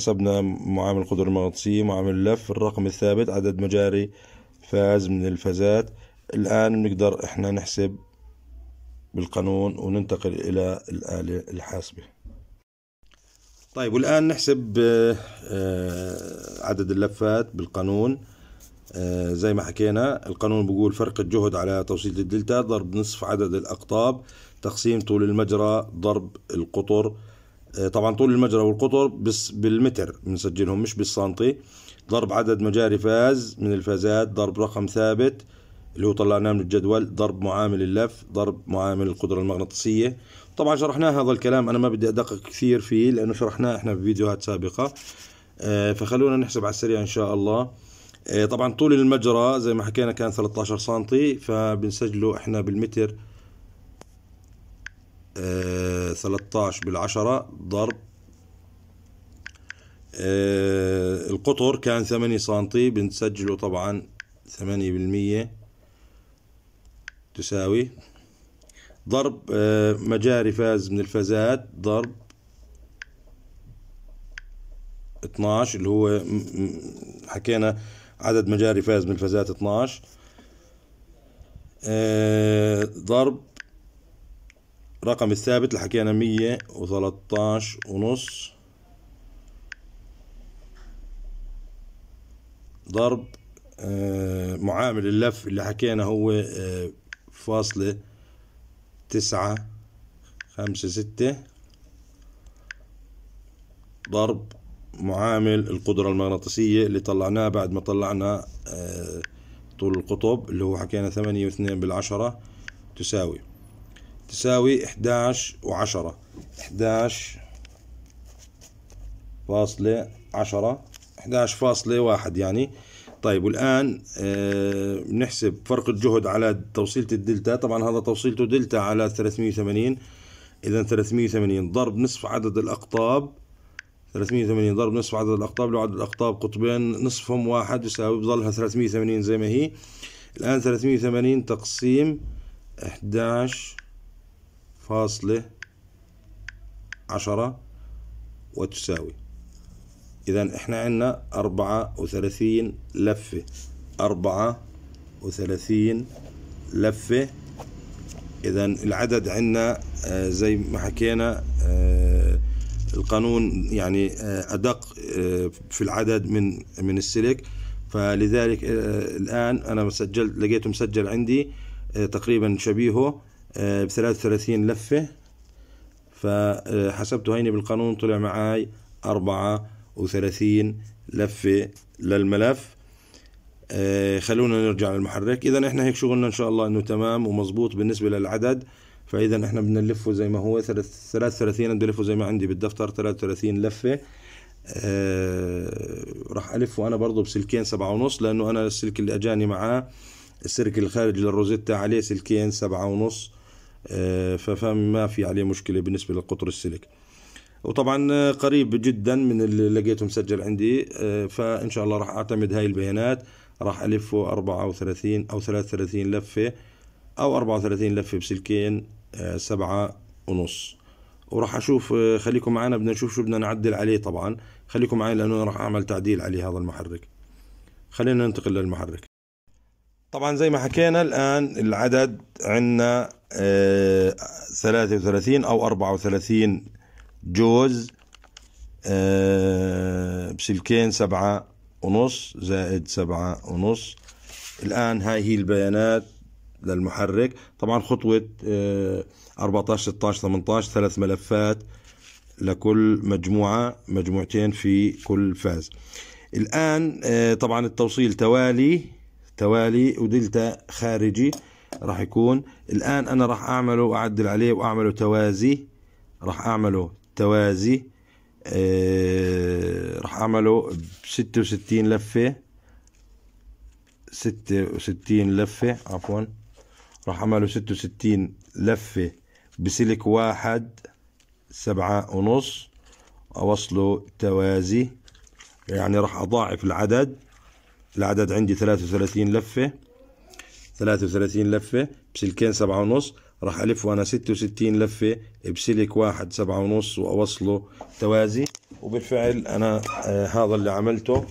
حسبنا معامل القدرة المغناطيسية معامل اللف الرقم الثابت عدد مجاري فاز من الفازات الآن بنقدر إحنا نحسب بالقانون وننتقل إلى الآلة الحاسبة طيب والآن نحسب آه، آه، عدد اللفات بالقانون آه، زي ما حكينا القانون بيقول فرق الجهد على توصيل الدلتا ضرب نصف عدد الأقطاب تقسيم طول المجرى ضرب القطر آه، طبعا طول المجرى والقطر بس بالمتر بنسجلهم مش بالسنتي ضرب عدد مجاري فاز من الفازات ضرب رقم ثابت اللي هو طلعناه من الجدول ضرب معامل اللف ضرب معامل القدرة المغناطيسية طبعا شرحناه هذا الكلام أنا ما بدي أدقق كثير فيه لأنه شرحناه إحنا في فيديوهات سابقة آه، فخلونا نحسب على السريع إن شاء الله آه، طبعا طول المجرى زي ما حكينا كان 13 سنتي فبنسجله إحنا بالمتر 13 بالعشرة ضرب آه القطر كان 8 سنتي بنسجله طبعا 8% تساوي ضرب آه مجاري فاز من الفازات ضرب 12 اللي هو حكينا عدد مجاري فاز من الفازات 12 آه ضرب رقم الثابت اللي حكينا مية وثلاثة ونص ضرب آه، معامل اللف اللي حكينا هو آه، فاصلة تسعة خمسة ستة ضرب معامل القدرة المغناطيسية اللي طلعناه بعد ما طلعنا آه، طول القطب اللي هو حكينا ثمانية واثنين بالعشرة تساوي تساوي 11 و10 11 فاصلة 10 11 فاصلة يعني طيب والآن بنحسب آه، فرق الجهد على توصيلة الدلتا طبعا هذا توصيلته دلتا على 380 إذا 380 ضرب نصف عدد الأقطاب 380 ضرب نصف عدد الأقطاب لو عدد الأقطاب قطبين نصفهم واحد يساوي بظلها 380 زي ما هي الآن 380 تقسيم 11 فاصلة عشرة وتساوي إذا إحنا عنا أربعة وثلاثين لفة أربعة وثلاثين لفة إذا العدد عنا آه، زي ما حكينا آه، القانون يعني آه، أدق في العدد من من السلك فلذلك الآن أنا مسجل لقيته مسجل عندي تقريبا شبيهه آه، بثلاث وثلاثين لفة فحسبته آه، هيني بالقانون طلع معاي أربعة وثلاثين لفة للملف آه، خلونا نرجع للمحرك إذا إحنا هيك شغلنا إن شاء الله إنه تمام ومظبوط بالنسبة للعدد فإذا إحنا بدنا نلفه زي ما هو 33 أنا بدي ألفه زي ما عندي بالدفتر 33 لفة آه راح ألفه أنا برضه بسلكين سبعة ونص لأنه أنا السلك اللي أجاني معاه السلك الخارج للروزيتا عليه سلكين سبعة ونص آه، فما في عليه مشكلة بالنسبة للقطر السلك وطبعا آه، قريب جدا من اللي لقيته مسجل عندي آه، فإن شاء الله راح أعتمد هاي البيانات راح ألفه 34 أو 33 لفة أو 34 لفة بسلكين سبعة ونص وراح أشوف خليكم معنا بدنا نشوف شو بدنا نعدل عليه طبعا خليكم معي لأنه راح أعمل تعديل عليه هذا المحرك خلينا ننتقل للمحرك طبعا زي ما حكينا الآن العدد عندنا 33 آه، أو 34 جوز آه، بسلكين سبعة ونص زائد سبعة ونص الآن هاي هي البيانات للمحرك طبعا خطوة 14 16 18 ثلاث ملفات لكل مجموعة مجموعتين في كل فاز الآن آه، طبعا التوصيل توالي توالي ودلتا خارجي راح يكون الآن أنا راح أعمله وأعدل عليه وأعمله توازي راح أعمله توازي آه راح أعمله بستة وستين لفة ستة وستين لفة عفوا راح أعمله ستة وستين لفة بسلك واحد سبعة ونص أوصله توازي يعني راح أضاعف العدد العدد عندي 33 لفة 33 لفة بسلكين سبعة ونص راح ألف وأنا 66 لفة بسلك واحد سبعة ونص وأوصله توازي وبالفعل أنا آه، هذا اللي عملته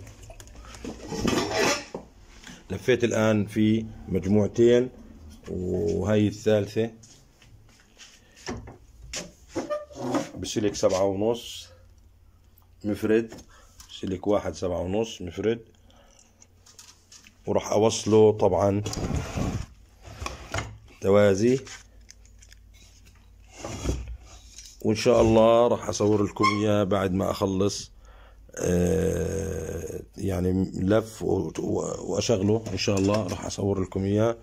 لفيت الآن في مجموعتين وهي الثالثة بسلك سبعة ونص مفرد سلك واحد سبعة ونص مفرد وراح اوصله طبعا توازي وان شاء الله راح اصور لكم اياه بعد ما اخلص آه، يعني لف واشغله ان شاء الله راح اصور لكم اياه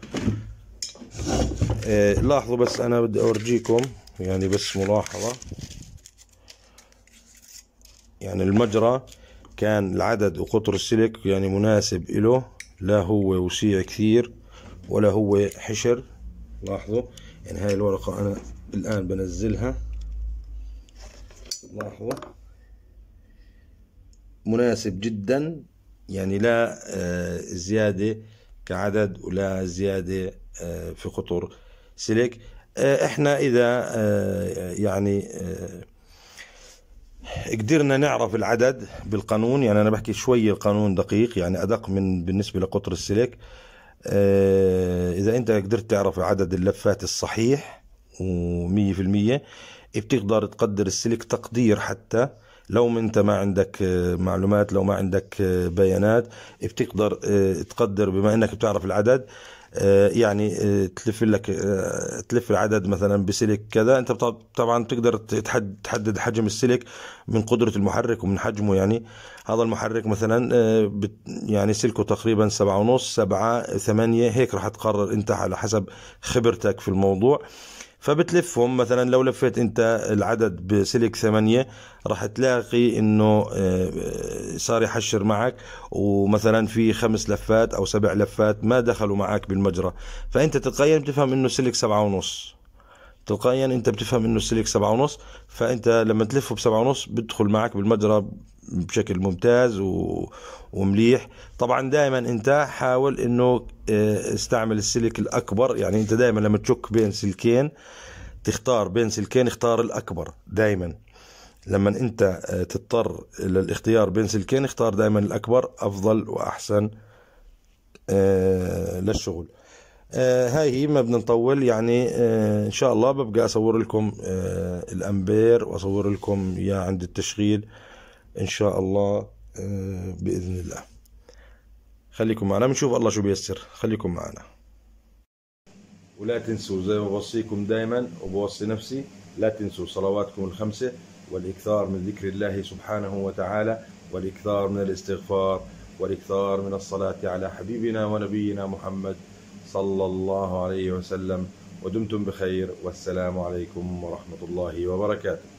آه، لاحظوا بس انا بدي اورجيكم يعني بس ملاحظة يعني المجرى كان العدد وقطر السلك يعني مناسب له لا هو وسيع كثير ولا هو حشر لاحظوا يعني هاي الورقة أنا الآن بنزلها لاحظوا مناسب جدا يعني لا آه، زيادة كعدد ولا زيادة آه، في قطر سلك آه، احنا إذا يعني قدرنا نعرف العدد بالقانون يعني انا بحكي شوي القانون دقيق يعني ادق من بالنسبه لقطر السلك آه، اذا انت قدرت تعرف عدد اللفات الصحيح و100% بتقدر تقدر السلك تقدير حتى لو انت ما عندك آه، معلومات لو ما عندك آه، بيانات بتقدر تقدر بما انك بتعرف العدد آه، يعني آه، تلف لك آه، تلف العدد مثلا بسلك كذا انت طبعا بتقدر تحدد حجم السلك من قدره المحرك ومن حجمه يعني هذا المحرك مثلا يعني سلكه تقريبا سبعة ونص سبعة ثمانية هيك راح تقرر انت على حسب خبرتك في الموضوع فبتلفهم مثلا لو لفيت انت العدد بسلك ثمانية راح تلاقي انه آه، صار يحشر معك ومثلا في خمس لفات او سبع لفات ما دخلوا معك بالمجرى فانت تتقيم بتفهم انه سلك سبعة ونص تلقائيا انت بتفهم انه السلك سبعة ونص فانت لما تلفه بسبعة ونص بدخل معك بالمجرى بشكل ممتاز و... ومليح طبعا دائما انت حاول انه آه، استعمل السلك الاكبر يعني انت دائما لما تشك بين سلكين تختار بين سلكين اختار الاكبر دائما لما انت آه، تضطر للاختيار بين سلكين اختار دائما الاكبر افضل واحسن آه، للشغل آه، هاي هي ما بدنا نطول يعني آه، ان شاء الله ببقى اصور لكم آه، الامبير واصور لكم اياه عند التشغيل ان شاء الله باذن الله خليكم معنا بنشوف الله شو بيسر خليكم معنا ولا تنسوا زي ما بوصيكم دائما وبوصي نفسي لا تنسوا صلواتكم الخمسه والاكثار من ذكر الله سبحانه وتعالى والاكثار من الاستغفار والاكثار من الصلاه على حبيبنا ونبينا محمد صلى الله عليه وسلم ودمتم بخير والسلام عليكم ورحمة الله وبركاته